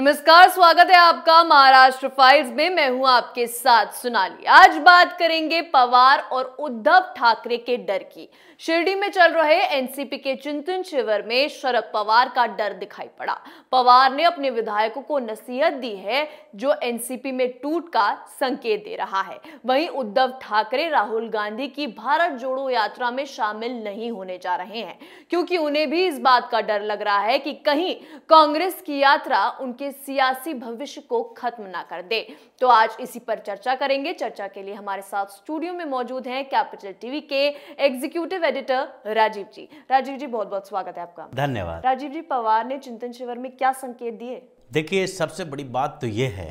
नमस्कार स्वागत है आपका महाराष्ट्र फाइल्स में मैं हूं आपके साथ सोनाली आज बात करेंगे पवार और उद्धव ठाकरे के डर की शिरडी में चल रहे एनसीपी के चिंतन शिविर में शरद पवार का डर दिखाई पड़ा पवार ने अपने विधायकों को नसीहत दी है जो एनसीपी में टूट का संकेत दे रहा है वहीं उद्धव ठाकरे राहुल गांधी की भारत जोड़ो यात्रा में शामिल नहीं होने जा रहे हैं क्योंकि उन्हें भी इस बात का डर लग रहा है कि कहीं कांग्रेस की यात्रा उनके सियासी भविष्य को खत्म ना कर दे तो आज इसी पर चर्चा करेंगे चर्चा के लिए हमारे साथ स्टूडियो में मौजूद हैं कैपिटल टीवी के एग्जीक्यूटिव एडिटर राजीव जी राजीव जी बहुत बहुत स्वागत है आपका धन्यवाद राजीव जी पवार ने चिंतन शिविर में क्या संकेत दिए देखिए सबसे बड़ी बात तो ये है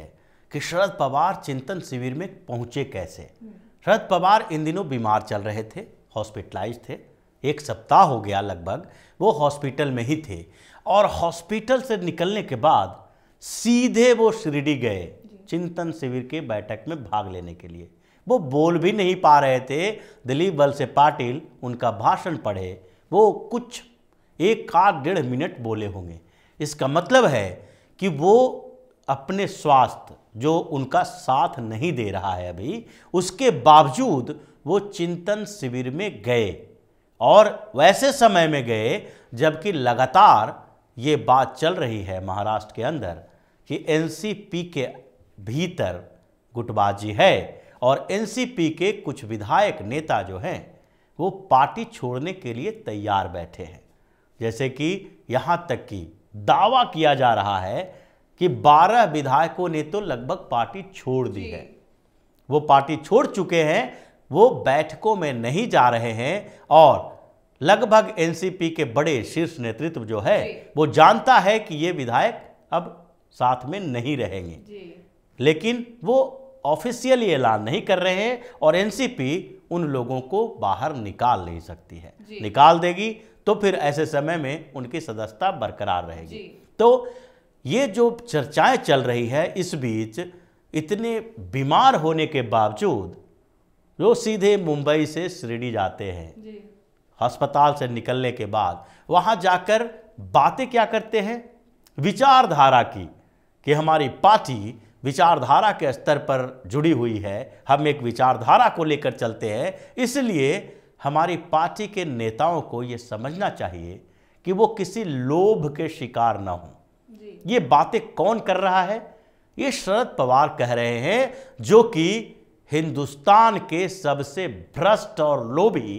कि शरद पवार चिंतन शिविर में पहुंचे कैसे हम्म। शरद पवार इन दिनों बीमार चल रहे थे हॉस्पिटलाइज थे एक सप्ताह हो गया लगभग वो हॉस्पिटल में ही थे और हॉस्पिटल से निकलने के बाद सीधे वो शिरडी गए चिंतन शिविर के बैठक में भाग लेने के लिए वो बोल भी नहीं पा रहे थे दिलीप बलसे पाटिल उनका भाषण पढ़े वो कुछ एक आध डेढ़ मिनट बोले होंगे इसका मतलब है कि वो अपने स्वास्थ्य जो उनका साथ नहीं दे रहा है अभी उसके बावजूद वो चिंतन शिविर में गए और वैसे समय में गए जबकि लगातार ये बात चल रही है महाराष्ट्र के अंदर कि एनसीपी के भीतर गुटबाजी है और एनसीपी के कुछ विधायक नेता जो हैं वो पार्टी छोड़ने के लिए तैयार बैठे हैं जैसे कि यहाँ तक कि दावा किया जा रहा है कि 12 विधायकों ने तो लगभग पार्टी छोड़ दी है वो पार्टी छोड़ चुके हैं वो बैठकों में नहीं जा रहे हैं और लगभग एनसीपी के बड़े शीर्ष नेतृत्व जो है वो जानता है कि ये विधायक अब साथ में नहीं रहेंगे लेकिन वो ऑफिशियली ऐलान नहीं कर रहे हैं और एनसीपी उन लोगों को बाहर निकाल नहीं सकती है निकाल देगी तो फिर ऐसे समय में उनकी सदस्यता बरकरार रहेगी तो ये जो चर्चाएं चल रही है इस बीच इतने बीमार होने के बावजूद जो सीधे मुंबई से श्रीडी जाते हैं अस्पताल से निकलने के बाद वहां जाकर बातें क्या करते हैं विचारधारा की कि हमारी पार्टी विचारधारा के स्तर पर जुड़ी हुई है हम एक विचारधारा को लेकर चलते हैं इसलिए हमारी पार्टी के नेताओं को ये समझना चाहिए कि वो किसी लोभ के शिकार ना हों ये बातें कौन कर रहा है ये शरद पवार कह रहे हैं जो कि हिंदुस्तान के सबसे भ्रष्ट और लोभी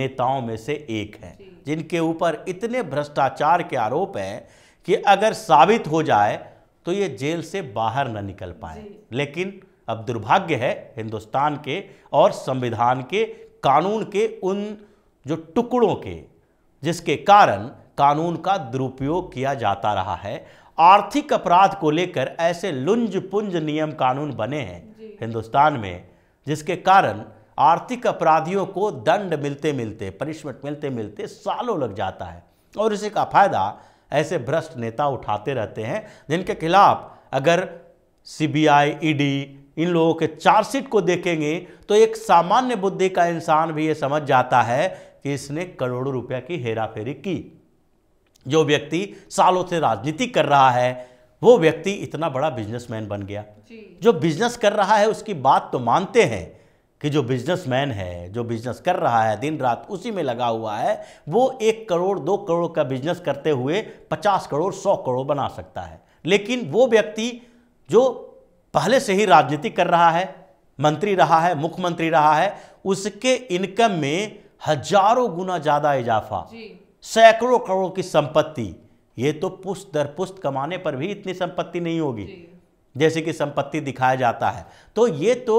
नेताओं में से एक हैं जिनके ऊपर इतने भ्रष्टाचार के आरोप हैं कि अगर साबित हो जाए तो ये जेल से बाहर न निकल पाए लेकिन अब दुर्भाग्य है हिंदुस्तान के और संविधान के कानून के उन जो टुकड़ों के जिसके कारण कानून का दुरुपयोग किया जाता रहा है आर्थिक अपराध को लेकर ऐसे लुंज पुंज नियम कानून बने हैं हिंदुस्तान में जिसके कारण आर्थिक अपराधियों को दंड मिलते मिलते पनिशमेंट मिलते मिलते सालों लग जाता है और इसी का फायदा ऐसे भ्रष्ट नेता उठाते रहते हैं जिनके खिलाफ अगर सीबीआई ईडी e इन लोगों के चार्जशीट को देखेंगे तो एक सामान्य बुद्धि का इंसान भी ये समझ जाता है कि इसने करोड़ों रुपया की हेराफेरी की जो व्यक्ति सालों से राजनीति कर रहा है वो व्यक्ति इतना बड़ा बिजनेसमैन बन गया जो बिजनेस कर रहा है उसकी बात तो मानते हैं कि जो बिजनेसमैन है जो बिजनेस कर रहा है दिन रात उसी में लगा हुआ है वो एक करोड़ दो करोड़ का बिजनेस करते हुए पचास करोड़ सौ करोड़ बना सकता है लेकिन वो व्यक्ति जो पहले से ही राजनीति कर रहा है मंत्री रहा है मुख्यमंत्री रहा है उसके इनकम में हजारों गुना ज़्यादा इजाफा सैकड़ों करोड़ की संपत्ति ये तो पुष्ट दर पुष्ट कमाने पर भी इतनी संपत्ति नहीं होगी जैसे कि संपत्ति दिखाया जाता है तो ये तो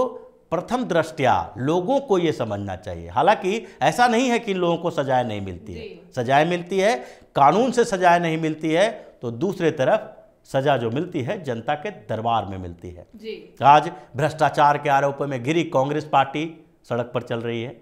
प्रथम दृष्टया लोगों को ये समझना चाहिए हालांकि ऐसा नहीं है कि इन लोगों को सजाएं नहीं मिलती है सजाएं मिलती है कानून से सजाएं नहीं मिलती है तो दूसरे तरफ सजा जो मिलती है जनता के दरबार में मिलती है जी। आज भ्रष्टाचार के आरोप में घिरी कांग्रेस पार्टी सड़क पर चल रही है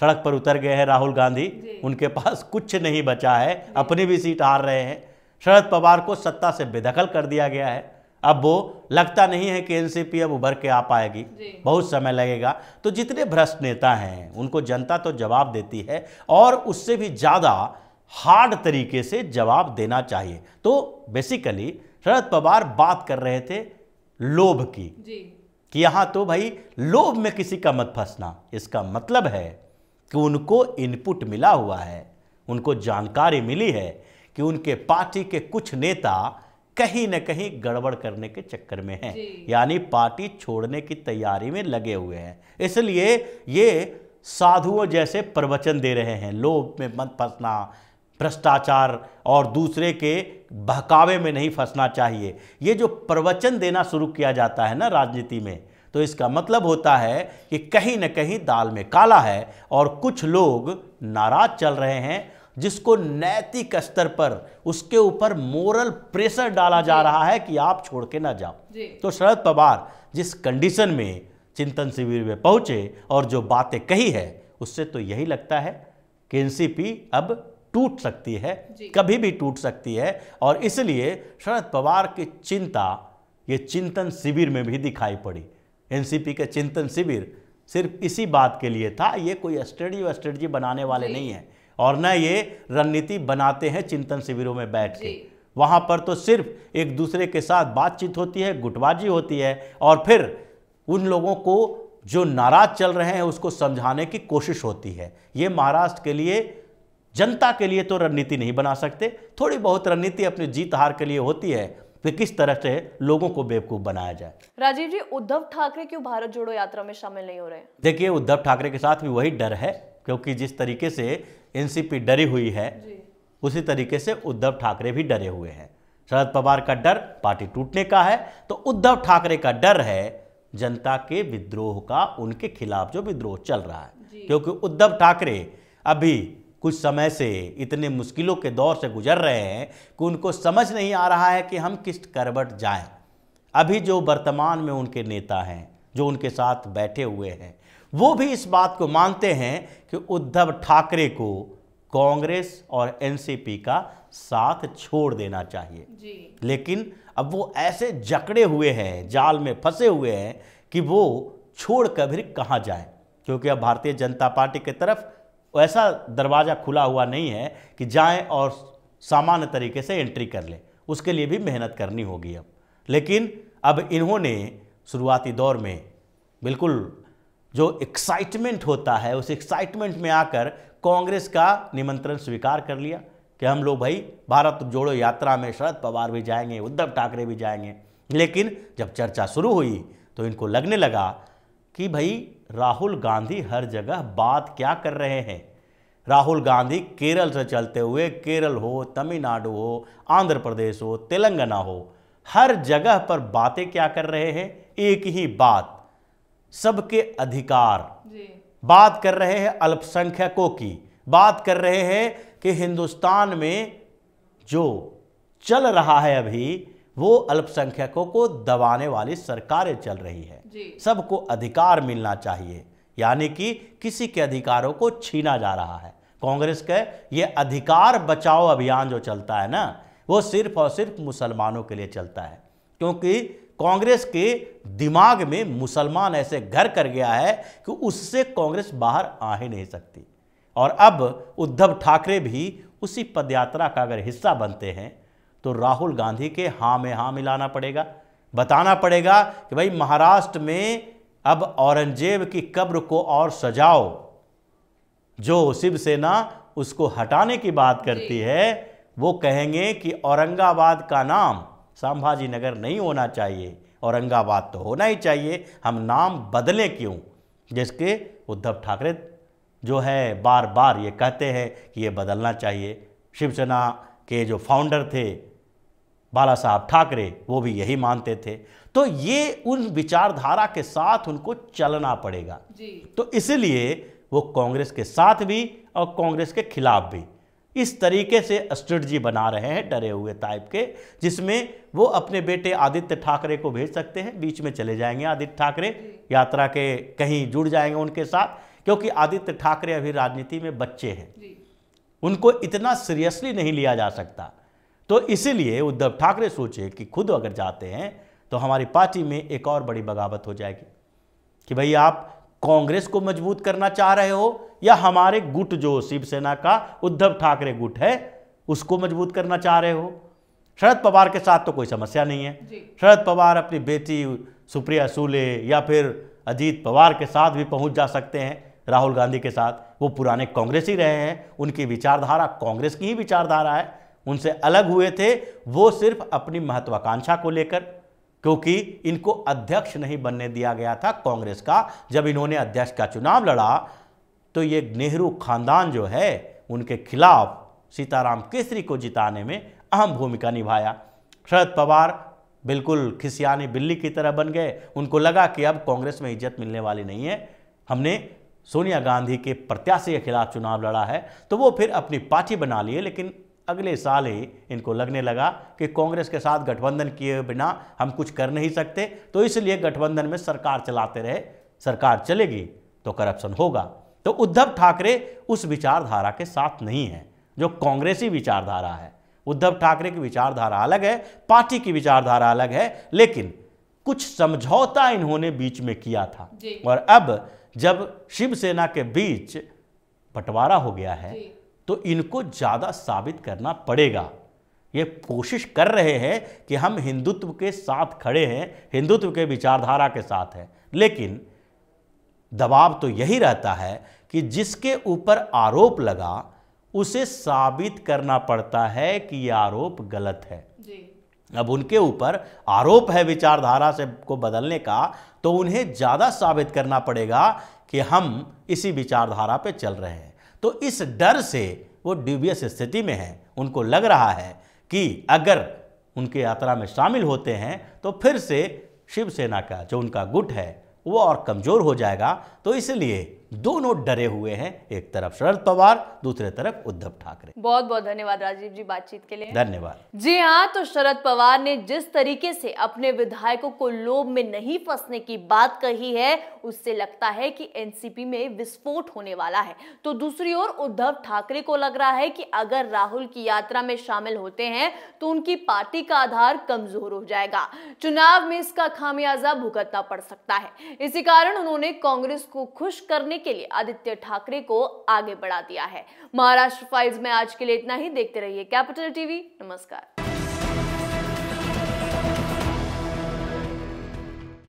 सड़क पर उतर गए हैं राहुल गांधी उनके पास कुछ नहीं बचा है अपनी भी सीट हार रहे हैं शरद पवार को सत्ता से बेदखल कर दिया गया है अब वो लगता नहीं है कि एनसीपी अब उभर के आ पाएगी बहुत समय लगेगा तो जितने भ्रष्ट नेता हैं उनको जनता तो जवाब देती है और उससे भी ज़्यादा हार्ड तरीके से जवाब देना चाहिए तो बेसिकली शरद पवार बात कर रहे थे लोभ की कि यहाँ तो भाई लोभ में किसी का मत फंसना इसका मतलब है कि उनको इनपुट मिला हुआ है उनको जानकारी मिली है कि उनके पार्टी के कुछ नेता कहीं ना कहीं गड़बड़ करने के चक्कर में हैं यानी पार्टी छोड़ने की तैयारी में लगे हुए हैं इसलिए ये साधुओं जैसे प्रवचन दे रहे हैं लोभ में मत फंसना भ्रष्टाचार और दूसरे के बहकावे में नहीं फंसना चाहिए ये जो प्रवचन देना शुरू किया जाता है ना राजनीति में तो इसका मतलब होता है कि कहीं ना कहीं दाल में काला है और कुछ लोग नाराज चल रहे हैं जिसको नैतिक स्तर पर उसके ऊपर मोरल प्रेशर डाला जा रहा है कि आप छोड़ के ना जाओ तो शरद पवार जिस कंडीशन में चिंतन शिविर में पहुंचे और जो बातें कही है उससे तो यही लगता है कि एनसीपी अब टूट सकती है कभी भी टूट सकती है और इसलिए शरद पवार की चिंता ये चिंतन शिविर में भी दिखाई पड़ी एनसीपी के चिंतन शिविर सिर्फ इसी बात के लिए था ये कोई स्ट्रेटी व स्ट्रेटजी बनाने वाले नहीं है और न ये रणनीति बनाते हैं चिंतन शिविरों में बैठ के वहाँ पर तो सिर्फ एक दूसरे के साथ बातचीत होती है गुटबाजी होती है और फिर उन लोगों को जो नाराज चल रहे हैं उसको समझाने की कोशिश होती है ये महाराष्ट्र के लिए जनता के लिए तो रणनीति नहीं बना सकते थोड़ी बहुत रणनीति अपने जीत हार के लिए होती है कि किस तरह से लोगों को बेवकूफ़ बनाया जाए राजीव जी उद्धव ठाकरे क्यों भारत जोड़ो यात्रा में शामिल नहीं हो रहे देखिए उद्धव ठाकरे के साथ भी वही डर है क्योंकि जिस तरीके से एनसीपी डरी हुई है उसी तरीके से उद्धव ठाकरे भी डरे हुए हैं शरद पवार का डर पार्टी टूटने का है तो उद्धव ठाकरे का डर है जनता के विद्रोह का उनके खिलाफ जो विद्रोह चल रहा है क्योंकि उद्धव ठाकरे अभी कुछ समय से इतने मुश्किलों के दौर से गुजर रहे हैं कि उनको समझ नहीं आ रहा है कि हम किस करवट जाएं। अभी जो वर्तमान में उनके नेता हैं जो उनके साथ बैठे हुए हैं वो भी इस बात को मानते हैं कि उद्धव ठाकरे को कांग्रेस और एनसीपी का साथ छोड़ देना चाहिए जी। लेकिन अब वो ऐसे जकड़े हुए हैं जाल में फंसे हुए हैं कि वो छोड़ कर भी कहाँ जाए क्योंकि अब भारतीय जनता पार्टी की तरफ ऐसा दरवाज़ा खुला हुआ नहीं है कि जाएं और सामान्य तरीके से एंट्री कर लें उसके लिए भी मेहनत करनी होगी अब लेकिन अब इन्होंने शुरुआती दौर में बिल्कुल जो एक्साइटमेंट होता है उस एक्साइटमेंट में आकर कांग्रेस का निमंत्रण स्वीकार कर लिया कि हम लोग भाई भारत जोड़ो यात्रा में शरद पवार भी जाएंगे उद्धव ठाकरे भी जाएंगे लेकिन जब चर्चा शुरू हुई तो इनको लगने लगा कि भाई राहुल गांधी हर जगह बात क्या कर रहे हैं राहुल गांधी केरल से चलते हुए केरल हो तमिलनाडु हो आंध्र प्रदेश हो तेलंगाना हो हर जगह पर बातें क्या कर रहे हैं एक ही बात सबके अधिकार बात कर रहे हैं अल्पसंख्यकों की बात कर रहे हैं कि हिंदुस्तान में जो चल रहा है अभी वो अल्पसंख्यकों को दबाने वाली सरकारें चल रही है सबको अधिकार मिलना चाहिए यानी कि किसी के अधिकारों को छीना जा रहा है कांग्रेस का ये अधिकार बचाओ अभियान जो चलता है ना वो सिर्फ और सिर्फ मुसलमानों के लिए चलता है क्योंकि कांग्रेस के दिमाग में मुसलमान ऐसे घर कर गया है कि उससे कांग्रेस बाहर आ ही नहीं सकती और अब उद्धव ठाकरे भी उसी पदयात्रा का अगर हिस्सा बनते हैं तो राहुल गांधी के हाँ में हाँ मिलाना पड़ेगा बताना पड़ेगा कि भाई महाराष्ट्र में अब औरंगजेब की कब्र को और सजाओ जो शिवसेना उसको हटाने की बात करती है वो कहेंगे कि औरंगाबाद का नाम संभाजी नगर नहीं होना चाहिए औरंगाबाद तो होना ही चाहिए हम नाम बदलें क्यों जिसके उद्धव ठाकरे जो है बार बार ये कहते हैं कि ये बदलना चाहिए शिवसेना के जो फाउंडर थे बाला साहब ठाकरे वो भी यही मानते थे तो ये उन विचारधारा के साथ उनको चलना पड़ेगा जी। तो इसलिए वो कांग्रेस के साथ भी और कांग्रेस के खिलाफ भी इस तरीके से स्ट्रेटजी बना रहे हैं डरे हुए टाइप के जिसमें वो अपने बेटे आदित्य ठाकरे को भेज सकते हैं बीच में चले जाएंगे आदित्य ठाकरे यात्रा के कहीं जुड़ जाएंगे उनके साथ क्योंकि आदित्य ठाकरे अभी राजनीति में बच्चे हैं उनको इतना सीरियसली नहीं लिया जा सकता तो इसीलिए उद्धव ठाकरे सोचे कि खुद अगर जाते हैं तो हमारी पार्टी में एक और बड़ी बगावत हो जाएगी कि भाई आप कांग्रेस को मजबूत करना चाह रहे हो या हमारे गुट जो शिवसेना का उद्धव ठाकरे गुट है उसको मजबूत करना चाह रहे हो शरद पवार के साथ तो कोई समस्या नहीं है शरद पवार अपनी बेटी सुप्रिया सूले या फिर अजीत पवार के साथ भी पहुंच जा सकते हैं राहुल गांधी के साथ वो पुराने कांग्रेस ही रहे हैं उनकी विचारधारा कांग्रेस की ही विचारधारा है उनसे अलग हुए थे वो सिर्फ अपनी महत्वाकांक्षा को लेकर क्योंकि इनको अध्यक्ष नहीं बनने दिया गया था कांग्रेस का जब इन्होंने अध्यक्ष का चुनाव लड़ा तो ये नेहरू खानदान जो है उनके खिलाफ सीताराम केसरी को जिताने में अहम भूमिका निभाया शरद पवार बिल्कुल खिसियानी बिल्ली की तरह बन गए उनको लगा कि अब कांग्रेस में इज्जत मिलने वाली नहीं है हमने सोनिया गांधी के प्रत्याशी के खिलाफ चुनाव लड़ा है तो वो फिर अपनी पार्टी बना लिए लेकिन अगले साल ही इनको लगने लगा कि कांग्रेस के साथ गठबंधन किए बिना हम कुछ कर नहीं सकते तो इसलिए गठबंधन में सरकार चलाते रहे सरकार चलेगी तो करप्शन होगा तो उद्धव ठाकरे उस विचारधारा के साथ नहीं है जो कांग्रेसी विचारधारा है उद्धव ठाकरे की विचारधारा अलग है पार्टी की विचारधारा अलग है लेकिन कुछ समझौता इन्होंने बीच में किया था और अब जब शिवसेना के बीच बंटवारा हो गया है तो इनको ज़्यादा साबित करना पड़ेगा ये कोशिश कर रहे हैं कि हम हिंदुत्व के साथ खड़े हैं हिंदुत्व के विचारधारा के साथ हैं लेकिन दबाव तो यही रहता है कि जिसके ऊपर आरोप लगा उसे साबित करना पड़ता है कि यह आरोप गलत है जी। अब उनके ऊपर आरोप है विचारधारा से को बदलने का तो उन्हें ज़्यादा साबित करना पड़ेगा कि हम इसी विचारधारा पे चल रहे हैं तो इस डर से वो ड्यूबियस स्थिति में है उनको लग रहा है कि अगर उनके यात्रा में शामिल होते हैं तो फिर से शिवसेना का जो उनका गुट है वो और कमज़ोर हो जाएगा तो इसलिए दोनों डरे हुए हैं एक तरफ शरद पवार दूसरे तरफ उद्धव ठाकरे बहुत बहुत धन्यवाद राजीव जी बातचीत के लिए धन्यवाद जी हाँ तो शरद पवार ने जिस तरीके से अपने विधायकों को लोभ में नहीं फंसने की बात कही है उससे लगता है कि एनसीपी में विस्फोट होने वाला है तो दूसरी ओर उद्धव ठाकरे को लग रहा है कि अगर राहुल की यात्रा में शामिल होते हैं तो उनकी पार्टी का आधार कमजोर हो जाएगा चुनाव में इसका खामियाजा भुगतना पड़ सकता है इसी कारण उन्होंने कांग्रेस को खुश करने करने के लिए आदित्य ठाकरे को आगे बढ़ा दिया है महाराष्ट्र फाइल्स में आज के लिए इतना ही देखते रहिए कैपिटल टीवी नमस्कार